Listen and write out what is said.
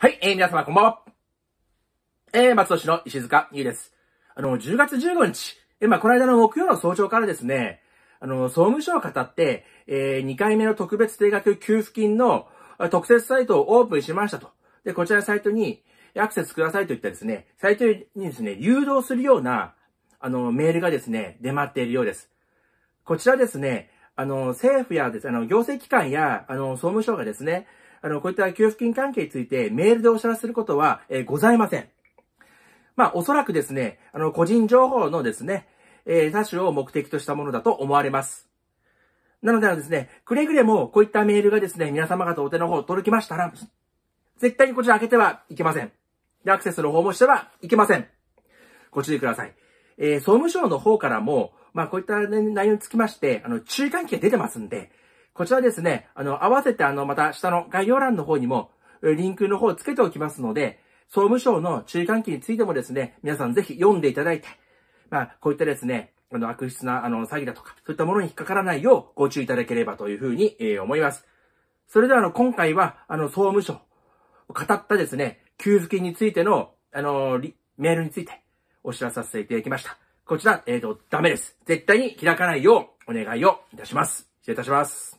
はい、えー、皆様こんばんは。えー、松戸市の石塚優です。あの、10月15日、えー、まあ、この間の木曜の早朝からですね、あの、総務省を語って、えー、2回目の特別定額給付金の特設サイトをオープンしましたと。で、こちらのサイトにアクセスくださいといったですね、サイトにですね、誘導するような、あの、メールがですね、出回っているようです。こちらですね、あの、政府やです、あの、行政機関や、あの、総務省がですね、あの、こういった給付金関係についてメールでお知らせすることは、えー、ございません。まあ、おそらくですね、あの、個人情報のですね、えー、多種を目的としたものだと思われます。なのでですね、くれぐれもこういったメールがですね、皆様方お手の方届きましたら、絶対にこちら開けてはいけません。で、アクセスの方もしてはいけません。ご注意ください。えー、総務省の方からも、まあ、こういった、内容につきまして、あの、注意喚起が出てますんで、こちらですね、あの、合わせてあの、また下の概要欄の方にも、リンクの方をつけておきますので、総務省の注意喚起についてもですね、皆さんぜひ読んでいただいて、まあ、こういったですね、あの、悪質な、あの、詐欺だとか、そういったものに引っかからないようご注意いただければというふうに、えー、思います。それでは、あの、今回は、あの、総務省、語ったですね、給付金についての、あの、メールについて、お知らせさせていただきました。こちら、えっ、ー、と、ダメです。絶対に開かないよう、お願いをいたします。失礼いたします。